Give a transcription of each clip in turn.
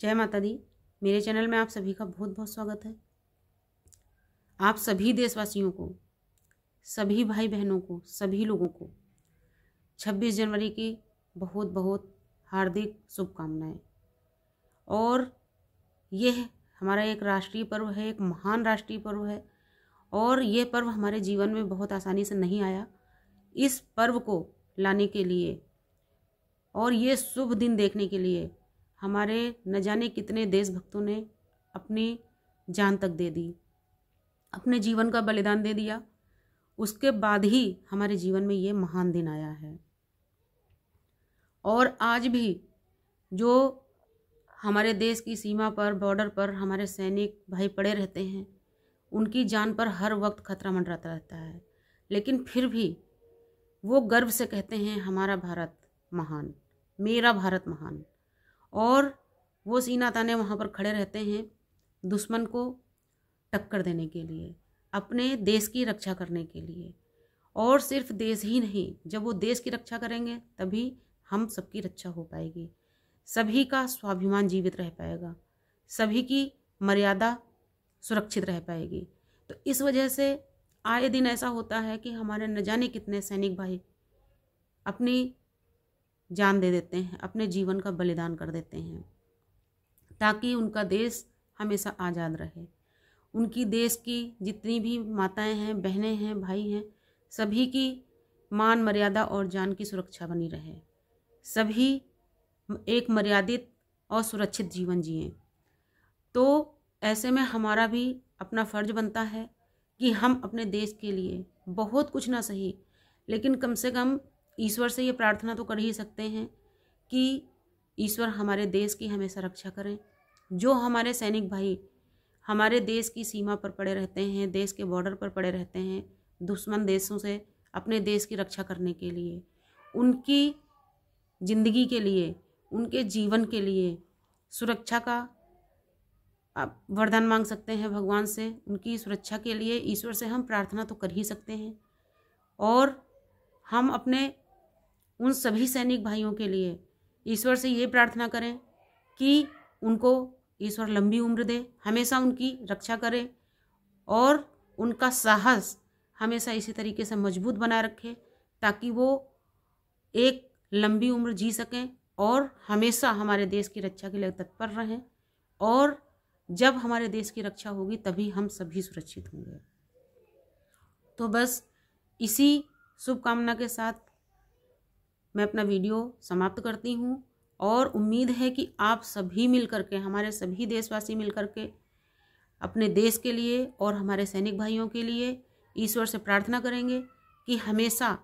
जय माता दी मेरे चैनल में आप सभी का बहुत बहुत स्वागत है आप सभी देशवासियों को सभी भाई बहनों को सभी लोगों को 26 जनवरी की बहुत बहुत हार्दिक शुभकामनाएं और यह हमारा एक राष्ट्रीय पर्व है एक महान राष्ट्रीय पर्व है और ये पर्व हमारे जीवन में बहुत आसानी से नहीं आया इस पर्व को लाने के लिए और ये शुभ दिन देखने के लिए हमारे न जाने कितने देशभक्तों ने अपनी जान तक दे दी अपने जीवन का बलिदान दे दिया उसके बाद ही हमारे जीवन में ये महान दिन आया है और आज भी जो हमारे देश की सीमा पर बॉर्डर पर हमारे सैनिक भाई पड़े रहते हैं उनकी जान पर हर वक्त खतरा मंडराता रहता है लेकिन फिर भी वो गर्व से कहते हैं हमारा भारत महान मेरा भारत महान और वो सीना ताने वहाँ पर खड़े रहते हैं दुश्मन को टक्कर देने के लिए अपने देश की रक्षा करने के लिए और सिर्फ देश ही नहीं जब वो देश की रक्षा करेंगे तभी हम सबकी रक्षा हो पाएगी सभी का स्वाभिमान जीवित रह पाएगा सभी की मर्यादा सुरक्षित रह पाएगी तो इस वजह से आए दिन ऐसा होता है कि हमारे न जाने कितने सैनिक भाई अपनी जान दे देते हैं अपने जीवन का बलिदान कर देते हैं ताकि उनका देश हमेशा आज़ाद रहे उनकी देश की जितनी भी माताएं हैं बहनें हैं भाई हैं सभी की मान मर्यादा और जान की सुरक्षा बनी रहे सभी एक मर्यादित और सुरक्षित जीवन जिए तो ऐसे में हमारा भी अपना फ़र्ज बनता है कि हम अपने देश के लिए बहुत कुछ ना सही लेकिन कम से कम ईश्वर से ये प्रार्थना तो कर ही सकते हैं कि ईश्वर हमारे देश की हमेशा रक्षा करें जो हमारे सैनिक भाई हमारे देश की सीमा पर पड़े रहते हैं देश के बॉर्डर पर पड़े रहते हैं दुश्मन देशों से अपने देश की रक्षा करने के लिए उनकी ज़िंदगी के लिए उनके जीवन के लिए सुरक्षा का आप वरदान मांग सकते हैं भगवान से उनकी सुरक्षा के लिए ईश्वर से हम प्रार्थना तो कर ही सकते हैं और हम अपने उन सभी सैनिक भाइयों के लिए ईश्वर से ये प्रार्थना करें कि उनको ईश्वर लंबी उम्र दे हमेशा उनकी रक्षा करे और उनका साहस हमेशा इसी तरीके से मजबूत बनाए रखें ताकि वो एक लंबी उम्र जी सकें और हमेशा हमारे देश की रक्षा के लिए तत्पर रहें और जब हमारे देश की रक्षा होगी तभी हम सभी सुरक्षित होंगे तो बस इसी शुभकामना के साथ मैं अपना वीडियो समाप्त करती हूँ और उम्मीद है कि आप सभी मिल कर के हमारे सभी देशवासी मिल कर के अपने देश के लिए और हमारे सैनिक भाइयों के लिए ईश्वर से प्रार्थना करेंगे कि हमेशा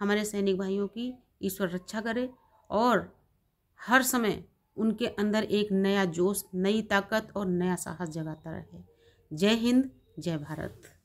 हमारे सैनिक भाइयों की ईश्वर रक्षा करे और हर समय उनके अंदर एक नया जोश नई ताकत और नया साहस जगाता रहे जय हिंद जय भारत